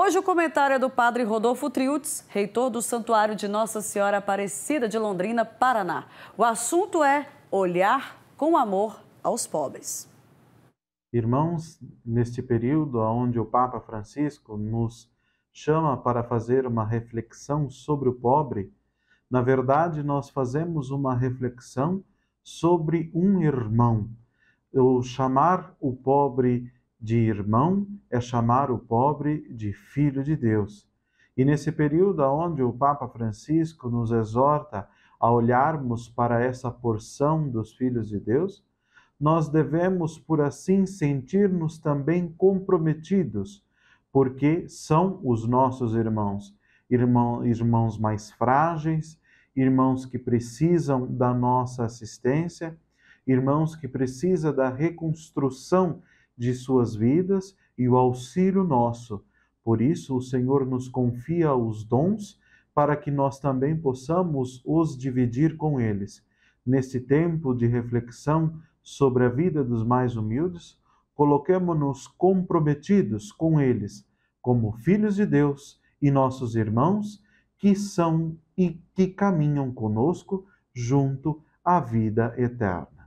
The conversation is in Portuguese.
Hoje o comentário é do padre Rodolfo Triutes, reitor do Santuário de Nossa Senhora Aparecida de Londrina, Paraná. O assunto é olhar com amor aos pobres. Irmãos, neste período onde o Papa Francisco nos chama para fazer uma reflexão sobre o pobre, na verdade nós fazemos uma reflexão sobre um irmão. O chamar o pobre de irmão é chamar o pobre de filho de Deus. E nesse período onde o Papa Francisco nos exorta a olharmos para essa porção dos filhos de Deus, nós devemos, por assim, sentir-nos também comprometidos, porque são os nossos irmãos, irmão, irmãos mais frágeis, irmãos que precisam da nossa assistência, irmãos que precisam da reconstrução de suas vidas e o auxílio nosso. Por isso, o Senhor nos confia os dons para que nós também possamos os dividir com eles. Neste tempo de reflexão sobre a vida dos mais humildes, coloquemo-nos comprometidos com eles, como filhos de Deus e nossos irmãos que são e que caminham conosco junto à vida eterna.